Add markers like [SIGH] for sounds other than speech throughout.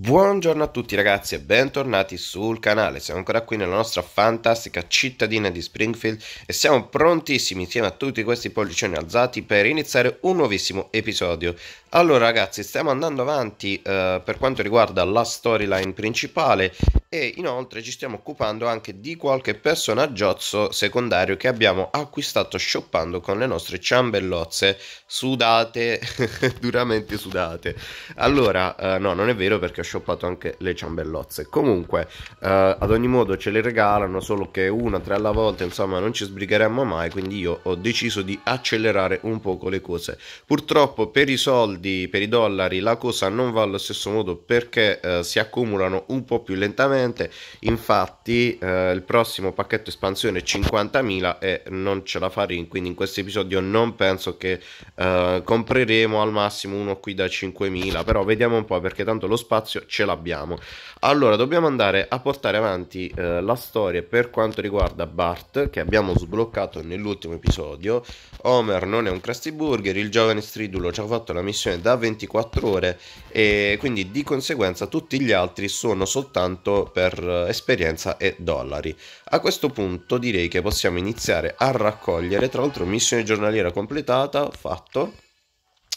Buongiorno a tutti ragazzi e bentornati sul canale, siamo ancora qui nella nostra fantastica cittadina di Springfield e siamo prontissimi insieme a tutti questi pollicioni alzati per iniziare un nuovissimo episodio. Allora ragazzi stiamo andando avanti eh, per quanto riguarda la storyline principale e inoltre ci stiamo occupando anche di qualche personaggiozzo secondario che abbiamo acquistato shoppando con le nostre ciambellozze sudate, [LAUGHS] duramente sudate. Allora, eh, no, non è vero perché ho shoppato anche le ciambellozze. Comunque, eh, ad ogni modo ce le regalano, solo che una tre alla volta, insomma, non ci sbrigheremmo mai, quindi io ho deciso di accelerare un poco le cose. Purtroppo per i soldi, per i dollari, la cosa non va allo stesso modo perché eh, si accumulano un po' più lentamente assolutamente. Infatti, eh, il prossimo pacchetto espansione è 50.000 e non ce la faremo. Quindi, in questo episodio non penso che eh, compreremo al massimo uno qui da 5.000. Però vediamo un po' perché tanto lo spazio ce l'abbiamo. Allora, dobbiamo andare a portare avanti eh, la storia per quanto riguarda Bart, che abbiamo sbloccato nell'ultimo episodio. Homer non è un Krusty Burger, il giovane stridulo ci ha fatto la missione da 24 ore e quindi di conseguenza tutti gli altri sono soltanto per eh, esperienza e dollari. A questo punto direi che possiamo iniziare a raccogliere, tra l'altro missione giornaliera completata, fatto,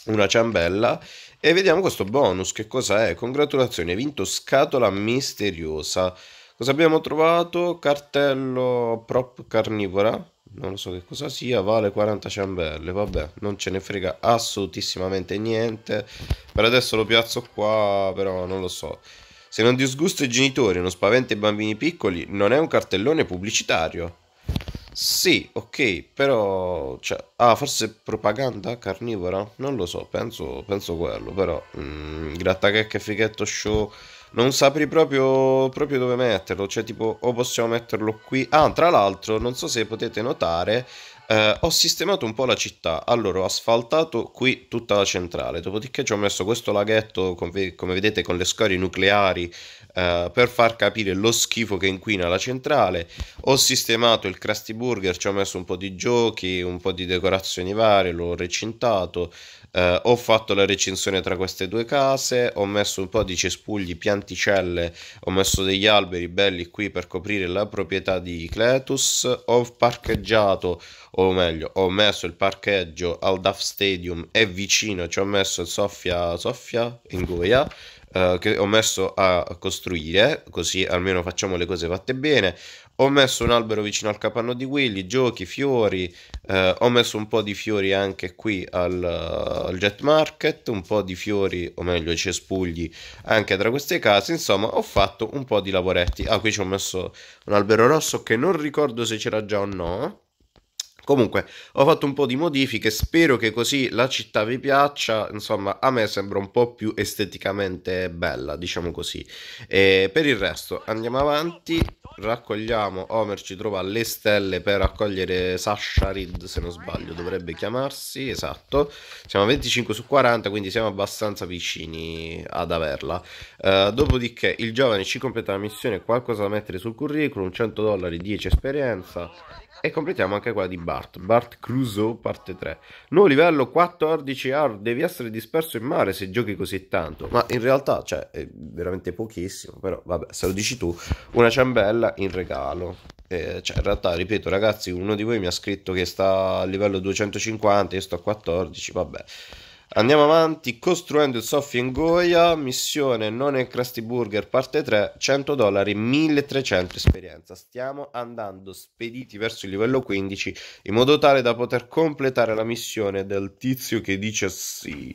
una ciambella e vediamo questo bonus, che cosa è? Congratulazioni, hai vinto scatola misteriosa. Cosa abbiamo trovato? Cartello prop carnivora, non so che cosa sia, vale 40 ciambelle, vabbè, non ce ne frega assolutissimamente niente. Per adesso lo piazzo qua, però non lo so. Se non disgusto i genitori e non spaventa i bambini piccoli, non è un cartellone pubblicitario. Sì, ok, però... Cioè, ah, forse propaganda carnivora? Non lo so, penso, penso quello, però... Mm, e fighetto, show... Non saprei proprio, proprio dove metterlo, cioè tipo o possiamo metterlo qui... Ah, tra l'altro, non so se potete notare, eh, ho sistemato un po' la città, allora ho asfaltato qui tutta la centrale, dopodiché ci ho messo questo laghetto, come vedete, con le scorie nucleari eh, per far capire lo schifo che inquina la centrale. Ho sistemato il Krusty Burger, ci ho messo un po' di giochi, un po' di decorazioni varie, l'ho recintato. Eh, ho fatto la recinzione tra queste due case, ho messo un po' di cespugli, pianticelle, ho messo degli alberi belli qui per coprire la proprietà di Cletus, ho parcheggiato, o meglio, ho messo il parcheggio al DAF Stadium, è vicino, ci ho messo il soffia, soffia, in Goia, eh, che ho messo a costruire, così almeno facciamo le cose fatte bene. Ho messo un albero vicino al capanno di Willy, giochi, fiori, eh, ho messo un po' di fiori anche qui al, al Jet Market, un po' di fiori, o meglio cespugli, anche tra queste case. Insomma, ho fatto un po' di lavoretti. Ah, qui ci ho messo un albero rosso che non ricordo se c'era già o no Comunque, ho fatto un po' di modifiche, spero che così la città vi piaccia, insomma, a me sembra un po' più esteticamente bella, diciamo così. E per il resto, andiamo avanti, raccogliamo, Homer ci trova le stelle per raccogliere Sasha Reed, se non sbaglio, dovrebbe chiamarsi, esatto. Siamo a 25 su 40, quindi siamo abbastanza vicini ad averla. Uh, dopodiché, il giovane ci completa la missione, qualcosa da mettere sul curriculum, 100 dollari, 10 esperienza e completiamo anche quella di Bart, Bart Crusoe parte 3. Nuovo livello 14R, devi essere disperso in mare se giochi così tanto. Ma in realtà, cioè, è veramente pochissimo, però vabbè, se lo dici tu, una ciambella in regalo. Eh, cioè, in realtà, ripeto, ragazzi, uno di voi mi ha scritto che sta a livello 250, io sto a 14, vabbè. Andiamo avanti, costruendo il soffio in Goya, missione non è Krusty Burger, parte 3, 100 dollari, 1300 esperienza. Stiamo andando spediti verso il livello 15 in modo tale da poter completare la missione del tizio che dice sì,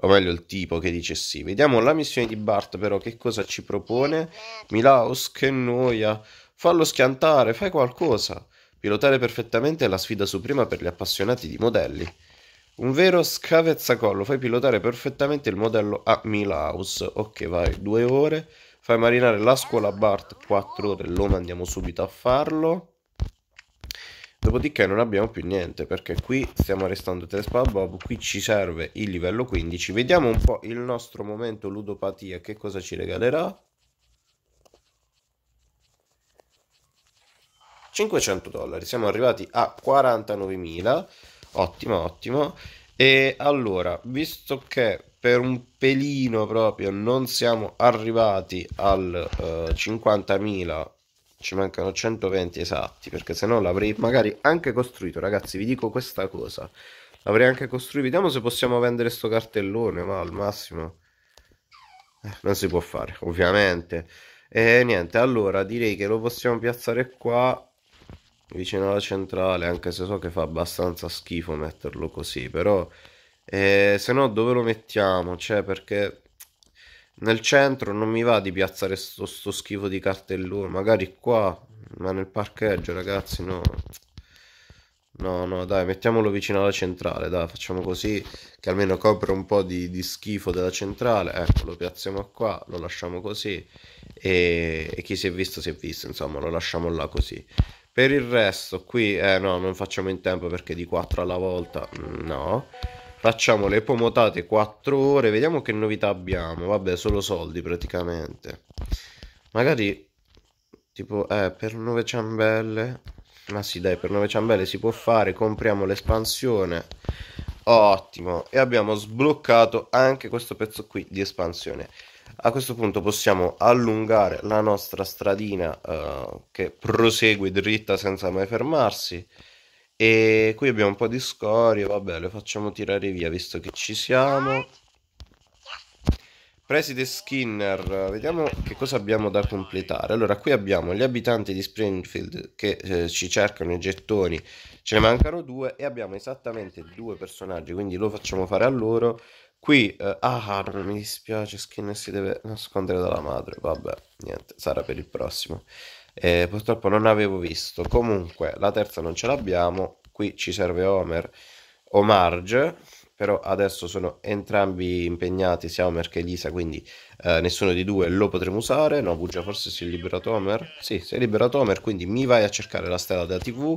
o meglio il tipo che dice sì. Vediamo la missione di Bart però, che cosa ci propone? Milaus, che noia, fallo schiantare, fai qualcosa. Pilotare perfettamente è la sfida suprema per gli appassionati di modelli. Un vero scavezzacollo, fai pilotare perfettamente il modello a Milhouse. Ok, vai, due ore. Fai marinare la scuola Bart quattro ore, lo mandiamo subito a farlo. Dopodiché non abbiamo più niente perché qui stiamo arrestando Tespa Bob, qui ci serve il livello 15. Vediamo un po' il nostro momento ludopatia, che cosa ci regalerà. 500 dollari, siamo arrivati a 49.000. Ottimo, ottimo. E allora, visto che per un pelino proprio non siamo arrivati al eh, 50.000 ci mancano 120 esatti perché se no l'avrei magari anche costruito ragazzi vi dico questa cosa l'avrei anche costruito vediamo se possiamo vendere sto cartellone ma al massimo eh, non si può fare ovviamente e niente allora direi che lo possiamo piazzare qua vicino alla centrale, anche se so che fa abbastanza schifo metterlo così, però eh, se no dove lo mettiamo? Cioè perché nel centro non mi va di piazzare sto, sto schifo di cartellone, magari qua, ma nel parcheggio ragazzi no... No, no, dai, mettiamolo vicino alla centrale, dai, facciamo così che almeno copre un po' di, di schifo della centrale, ecco, lo piazziamo qua, lo lasciamo così e, e chi si è visto si è visto, insomma, lo lasciamo là così. Per il resto qui, eh no, non facciamo in tempo perché di 4 alla volta, mm, no. Facciamo le pomotate 4 ore, vediamo che novità abbiamo. Vabbè, solo soldi praticamente. Magari, tipo, eh, per 9 ciambelle... Ma sì, dai, per 9 ciambelle si può fare, compriamo l'espansione. Ottimo, e abbiamo sbloccato anche questo pezzo qui di espansione. A questo punto possiamo allungare la nostra stradina eh, che prosegue dritta senza mai fermarsi. E qui abbiamo un po' di scorie, vabbè, le facciamo tirare via visto che ci siamo. Preside Skinner, vediamo che cosa abbiamo da completare. Allora, qui abbiamo gli abitanti di Springfield che eh, ci cercano i gettoni, ce ne mancano due e abbiamo esattamente due personaggi, quindi lo facciamo fare a loro. Qui, eh, ah, non mi dispiace, Skin si deve nascondere dalla madre. Vabbè, niente, sarà per il prossimo. Eh, purtroppo non avevo visto. Comunque, la terza non ce l'abbiamo. Qui ci serve Homer o Marge però adesso sono entrambi impegnati siamo Homer che Elisa, quindi eh, nessuno di due lo potremo usare. No, Bugia forse si è liberato Homer. Sì, si è liberato Homer, quindi mi vai a cercare la stella da TV.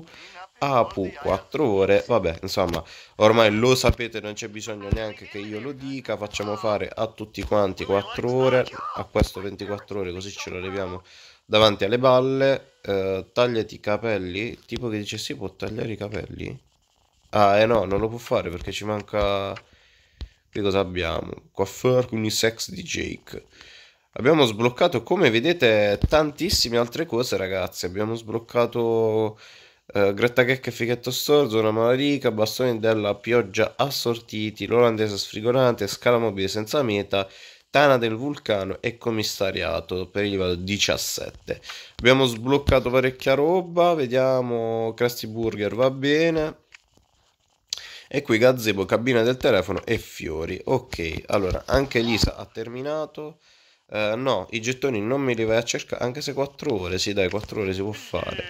Apu 4 ore, vabbè, insomma, ormai lo sapete, non c'è bisogno neanche che io lo dica, facciamo fare a tutti quanti 4 ore, a questo 24 ore così ce lo leviamo davanti alle balle, eh, tagliati i capelli, tipo che dice si può tagliare i capelli? Ah, eh no, non lo può fare perché ci manca... Che cosa abbiamo? Coiffure unisex di Jake. Abbiamo sbloccato, come vedete, tantissime altre cose, ragazzi. Abbiamo sbloccato eh, grattachecche e fichetto storzo, una malarica, bastoni della pioggia assortiti, l'olandese Sfrigorante, scala mobile senza meta, Tana del Vulcano e commissariato per il livello 17. Abbiamo sbloccato parecchia roba, vediamo Krusty Burger va bene e qui gazebo, cabina del telefono e fiori. Ok, allora anche Lisa ha terminato. Uh, no, i gettoni non me li vai a cercare, anche se 4 ore, sì dai, 4 ore si può fare.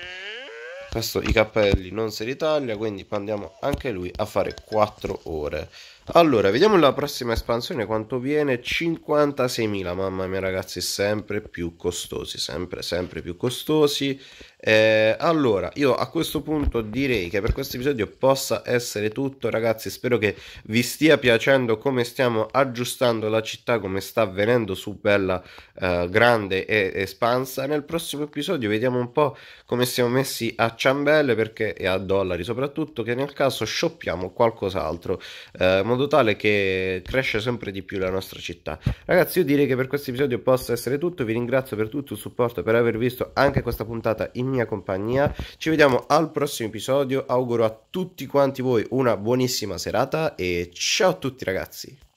Questo i cappelli non si ritaglia, quindi andiamo anche lui a fare 4 ore. Allora, vediamo la prossima espansione quanto viene, 56.000, mamma mia ragazzi, sempre più costosi, sempre sempre più costosi. Eh, allora, io a questo punto direi che per questo episodio possa essere tutto ragazzi, spero che vi stia piacendo come stiamo aggiustando la città, come sta avvenendo su Bella eh, Grande e espansa. Nel prossimo episodio vediamo un po' come siamo messi a ciambelle perché, e a dollari soprattutto, che nel caso shoppiamo qualcos'altro. Eh, modo tale che cresce sempre di più la nostra città. Ragazzi, io direi che per questo episodio possa essere tutto. Vi ringrazio per tutto il supporto, per aver visto anche questa puntata in mia compagnia. Ci vediamo al prossimo episodio. Auguro a tutti quanti voi una buonissima serata e ciao a tutti, ragazzi.